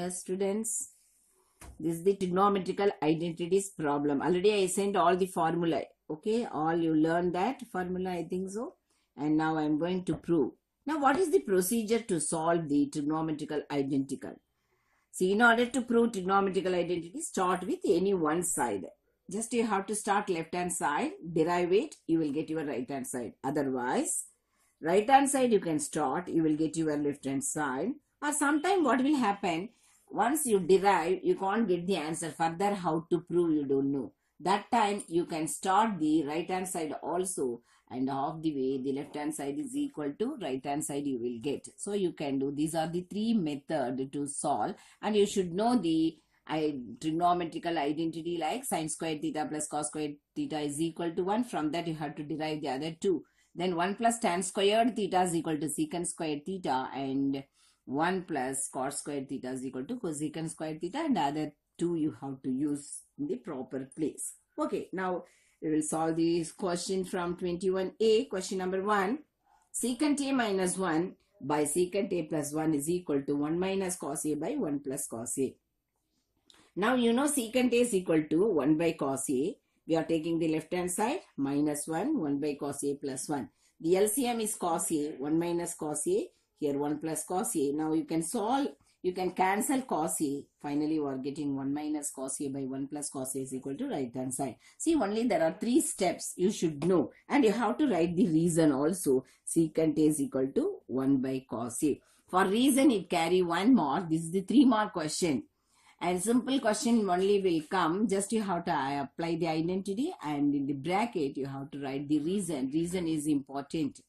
yes students this is the trigonometrical identities problem already i sent all the formula. okay all you learned that formula i think so and now i'm going to prove now what is the procedure to solve the trigonometrical identical see in order to prove trigonometrical identity start with any one side just you have to start left hand side derive it you will get your right hand side otherwise right hand side you can start you will get your left hand side or sometime what will happen once you derive, you can't get the answer. Further, how to prove, you don't know. That time, you can start the right hand side also and half the way the left hand side is equal to right hand side you will get. So, you can do. These are the three method to solve and you should know the I, trigonometrical identity like sine square theta plus cos square theta is equal to 1. From that, you have to derive the other two. Then 1 plus tan squared theta is equal to secant square theta and 1 plus cos square theta is equal to cosecant square theta and the other two you have to use in the proper place. Okay, now we will solve this question from 21a, question number 1. Secant a minus 1 by secant a plus 1 is equal to 1 minus cos a by 1 plus cos a. Now you know secant a is equal to 1 by cos a. We are taking the left hand side minus 1, 1 by cos a plus 1. The LCM is cos a, 1 minus cos a here 1 plus cos A. Now you can solve, you can cancel cos A. Finally, you are getting 1 minus cos A by 1 plus cos A is equal to right hand side. See, only there are three steps you should know. And you have to write the reason also. Secant A is equal to 1 by cos A. For reason, it carry 1 more. This is the 3 more question. And simple question only will come. Just you have to uh, apply the identity and in the bracket you have to write the reason. Reason is important.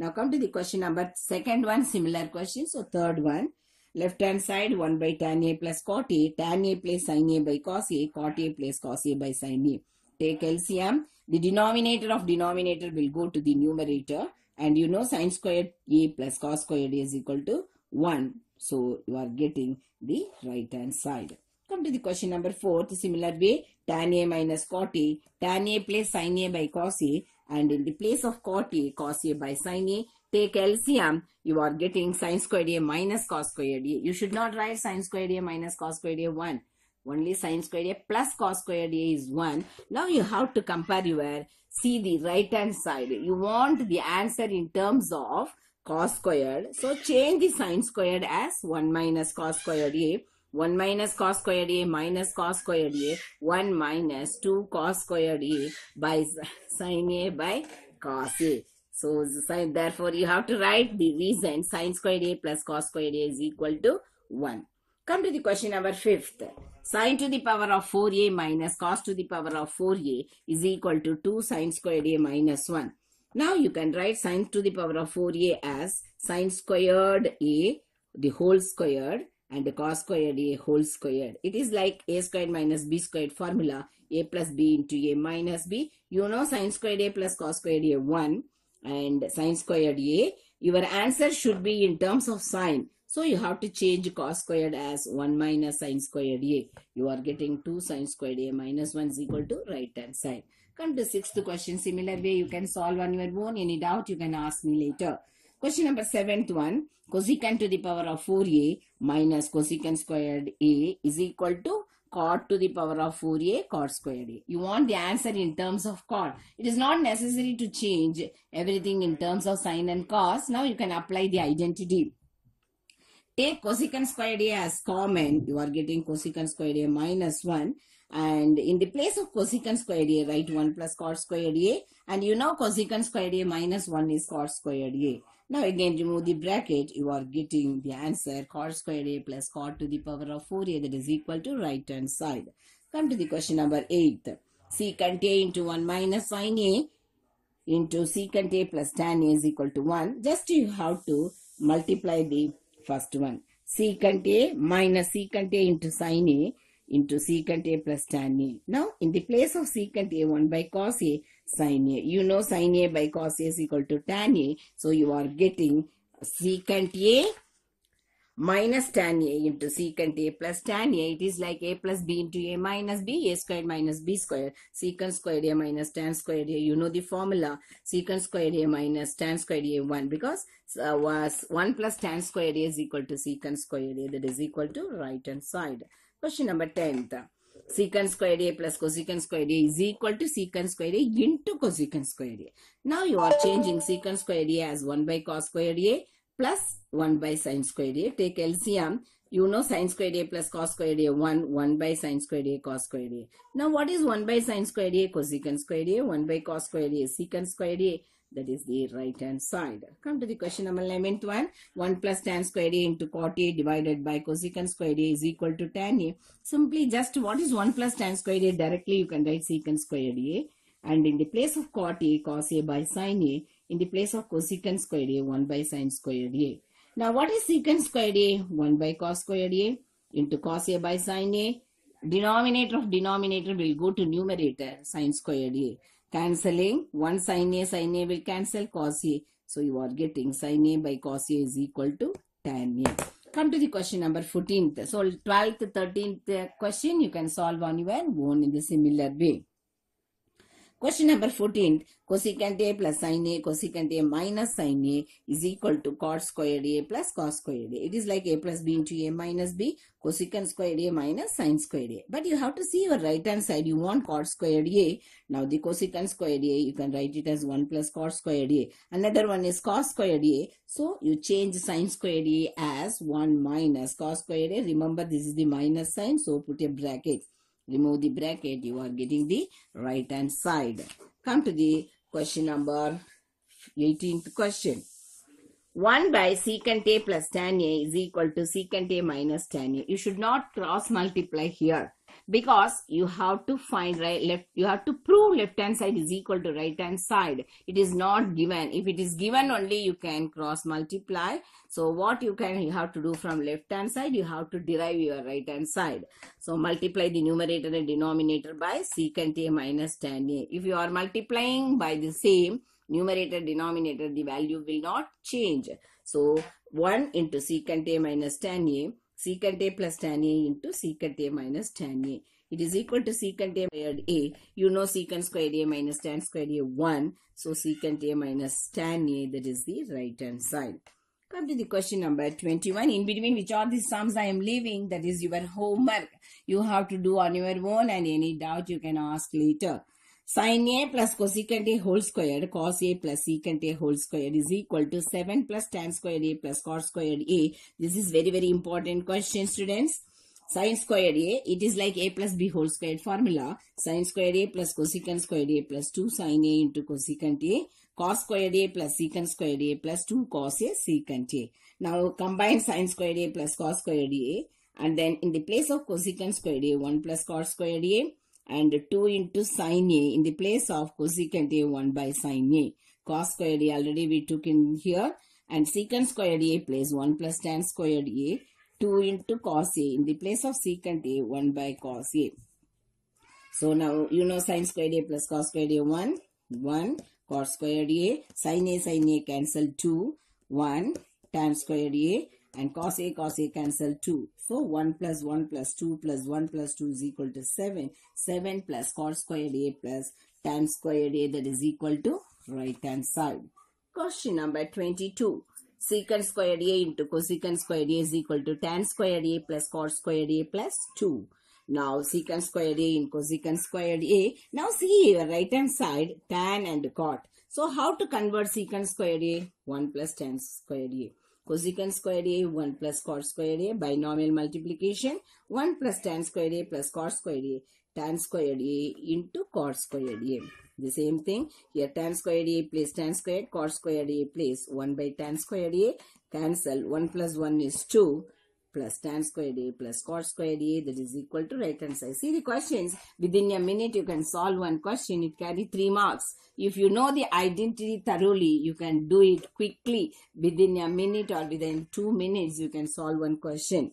Now come to the question number second one, similar question. So third one, left hand side 1 by tan A plus cot A, tan A plus sin A by cos A, cot A plus cos A by sin A. Take LCM. The denominator of denominator will go to the numerator and you know sine squared A plus cos squared A is equal to 1. So you are getting the right hand side. Come to the question number 4. similar way, tan A minus cot A, tan A plus sin A by cos A, and in the place of cot A, cos A by sin A, take LCM, you are getting sine squared A minus cos squared A. You should not write sine squared A minus cos squared A 1. Only sine squared A plus cos squared A is 1. Now you have to compare your, see the right hand side. You want the answer in terms of cos squared. So change the sine squared as 1 minus cos squared A 1 minus cos squared A minus cos squared A, 1 minus 2 cos squared A by sin A by cos A. So, sin, therefore, you have to write the reason sin squared A plus cos squared A is equal to 1. Come to the question number 5th. Sin to the power of 4A minus cos to the power of 4A is equal to 2 sin squared A minus 1. Now you can write sin to the power of 4a as sin squared a, the whole squared and the cos squared a whole squared. It is like a squared minus b squared formula a plus b into a minus b. You know sine squared a plus cos squared a 1 and sine squared a. Your answer should be in terms of sine. So you have to change cos squared as 1 minus sine squared a. You are getting 2 sine squared a minus 1 is equal to right hand side. Come to sixth question. Similar way you can solve on your own. Any doubt you can ask me later. Question number seventh one, cosecant to the power of 4a minus cosecant squared a is equal to cot to the power of 4a cot squared a. You want the answer in terms of cot. It is not necessary to change everything in terms of sine and cos. Now you can apply the identity. Take cosecant squared a as common. You are getting cosecant squared a minus 1 and in the place of cosecant squared a write 1 plus cos squared a and you know cosecant squared a minus 1 is cos squared a now again, remove the bracket. You are getting the answer Cos squared A plus cot to the power of 4A that is equal to right hand side. Come to the question number 8. secant A into 1 minus sin A into secant A plus tan A is equal to 1. Just you have to multiply the first one. Secant A minus secant A into sin A into secant A plus tan A. Now, in the place of secant A1 by cos A, sin A. You know sin A by cos A is equal to tan A. So you are getting secant A minus tan A into secant A plus tan A. It is like A plus B into A minus B, A squared minus B squared, secant squared A minus tan squared A. You know the formula, secant squared A minus tan squared A 1 because uh, was 1 plus tan squared A is equal to secant squared A that is equal to right hand side. Question number 10th secant squared a plus cosecant squared a is equal to secant squared a into cosecant squared a. Now you are changing secant squared a as 1 by cos squared a plus 1 by sine squared a. Take LCM. You know sine squared a plus cos squared a 1, 1 by sine squared a cos squared a. Now what is 1 by sine squared a cosecant squared a, 1 by cos squared a secant squared a. That is the right hand side. Come to the question number 11th one. 1 plus tan squared A into cot A divided by cosecant squared A is equal to tan A. Simply just what is 1 plus tan squared A directly you can write secant squared A. And in the place of cot A, cos A by sin A. In the place of cosecant squared A, 1 by sin squared A. Now what is secant squared A? 1 by cos squared A into cos A by sin A. Denominator of denominator will go to numerator sin squared A cancelling. One sin A, sin A will cancel cos A. So you are getting sin A by cos A is equal to tan A. Come to the question number 14th. So 12th, 13th question you can solve on your own in the similar way. Question number 14. Cosecant A plus sine A, cosecant A minus sine A is equal to cos squared A plus cos squared A. It is like A plus B into A minus B, cosecant squared A minus sine squared A. But you have to see your right hand side. You want cos squared A. Now the cosecant squared A, you can write it as 1 plus cos squared A. Another one is cos squared A. So you change sine squared A as 1 minus cos squared A. Remember this is the minus sign. So put a bracket remove the bracket you are getting the right hand side come to the question number 18th question 1 by secant a plus tan a is equal to secant a minus tan a. You should not cross multiply here because you have to find right left you have to prove left hand side is equal to right hand side it is not given if it is given only you can cross multiply so what you can you have to do from left hand side you have to derive your right hand side so multiply the numerator and denominator by secant a minus tan a if you are multiplying by the same numerator denominator the value will not change so 1 into secant a minus tan a secant A plus tan A into secant A minus tan A. It is equal to secant A squared A. You know secant squared A minus tan squared A 1. So secant A minus tan A that is the right hand side. Come to the question number 21. In between which are the sums I am leaving that is your homework. You have to do on your own and any doubt you can ask later. Sin a plus cosecant a whole squared cos a plus secant a whole squared is equal to 7 plus tan squared a plus cos squared a. This is very very important question students. Sine squared a, it is like a plus b whole squared formula. Sine squared a plus cosecant squared a plus 2 sine a into cosecant a. Cos squared a plus secant squared a plus 2 cos a secant a. Now combine sine squared a plus cos squared a and then in the place of cosecant squared a 1 plus cos squared a and 2 into sine a in the place of cosecant a 1 by sine a. Cos squared a already we took in here and secant squared a place 1 plus tan squared a 2 into cos a in the place of secant a 1 by cos a. So now you know sine squared a plus cos squared a 1, 1, cos squared a, sine a sine a cancel 2, 1, tan squared a and cos A, cos A cancel 2. So 1 plus 1 plus 2 plus 1 plus 2 is equal to 7. 7 plus cos squared A plus tan squared A that is equal to right hand side. Question number 22. Secant squared A into cosecant squared A is equal to tan squared A plus cos squared A plus 2. Now secant squared A in cosecant squared A. Now see here right hand side tan and cot. So how to convert secant squared A? 1 plus tan squared A cosecant square a 1 plus cos square a binomial multiplication 1 plus tan square a plus cos square a tan square a into cos square a the same thing here tan square a plus tan square cos square a plus 1 by tan square a cancel 1 plus 1 is 2 plus tan squared A plus cos squared A that is equal to right hand side. See the questions. Within a minute you can solve one question. It carry three marks. If you know the identity thoroughly, you can do it quickly. Within a minute or within two minutes you can solve one question.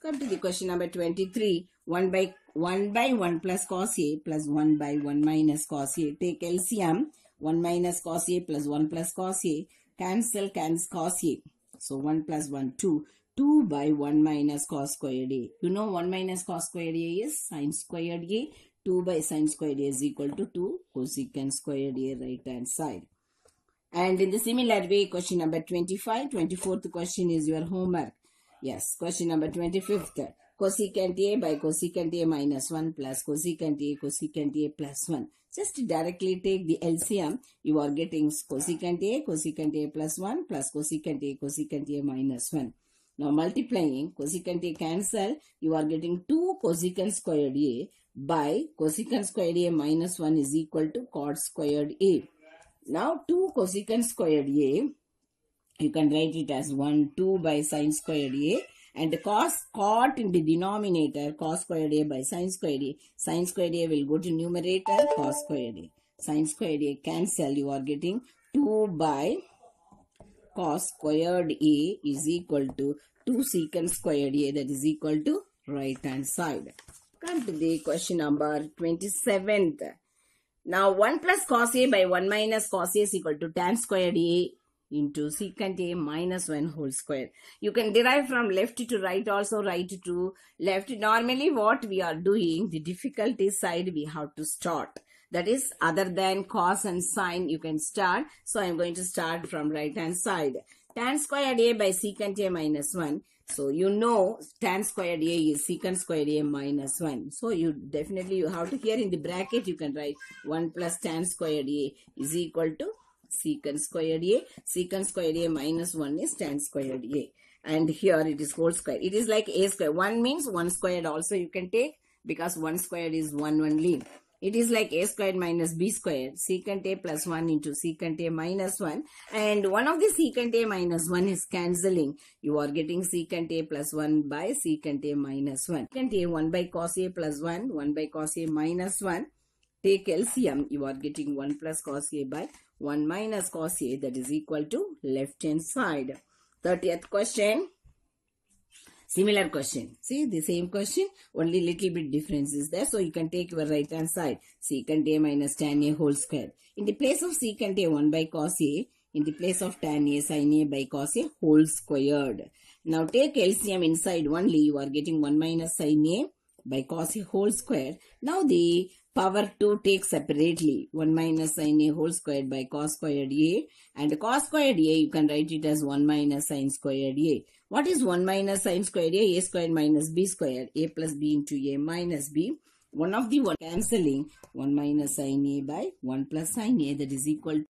Come to the question number 23. 1 by 1 by 1 plus cos A plus 1 by 1 minus cos A. Take LCM. 1 minus cos A plus 1 plus cos A. Cancel, cancel cos A. So 1 plus 1, 2. 2 by 1 minus cos squared A. You know 1 minus cos squared A is sine squared A. 2 by sine squared A is equal to 2 cosecant squared A right hand side. And in the similar way, question number 25, 24th question is your homework. Yes, question number 25th. Cosecant A by cosecant A minus 1 plus cosecant A cosecant A plus 1. Just directly take the LCM. You are getting cosecant A cosecant A plus 1 plus cosecant A cosecant A minus 1. Now multiplying cosecant a cancel, you are getting 2 cosecant squared a by cosecant squared a minus 1 is equal to cot squared a. Now 2 cosecant squared a, you can write it as 1, 2 by sine squared a and the cos cot in the denominator cos squared a by sine squared a. Sine squared a will go to numerator cos squared a. Sine squared a cancel, you are getting 2 by cos squared A is equal to 2 secant squared A that is equal to right hand side. Come to the question number 27th. Now 1 plus cos A by 1 minus cos A is equal to tan squared A into secant A minus 1 whole square. You can derive from left to right also right to left. Normally what we are doing, the difficulty side we have to start. That is other than cos and sine, you can start. So I'm going to start from right hand side. Tan squared A by secant A minus 1. So you know tan squared A is secant squared A minus 1. So you definitely you have to here in the bracket you can write 1 plus tan squared A is equal to secant squared A. Secant squared A minus 1 is tan squared A. And here it is whole square. It is like A square. 1 means 1 squared also you can take because 1 squared is 1 only. It is like a squared minus b squared, secant a plus 1 into secant a minus 1. And one of the secant a minus 1 is cancelling. You are getting secant a plus 1 by secant a minus 1. Secant a 1 by cos a plus 1, 1 by cos a minus 1. Take LCM, you are getting 1 plus cos a by 1 minus cos a that is equal to left hand side. 30th question. Similar question. See the same question, only little bit difference is there. So you can take your right hand side. Secant A minus tan A whole square. In the place of secant A 1 by cos A, in the place of tan A sin A by cos A whole squared. Now take LCM inside only. You are getting 1 minus sin A by cos A whole square. Now the power 2 take separately 1 minus sin a whole squared by cos squared a and cos squared a you can write it as 1 minus sin squared a what is 1 minus sine squared a? a squared minus b squared. a plus b into a minus b. One of the one cancelling 1 minus sine a by 1 plus sine a that is equal to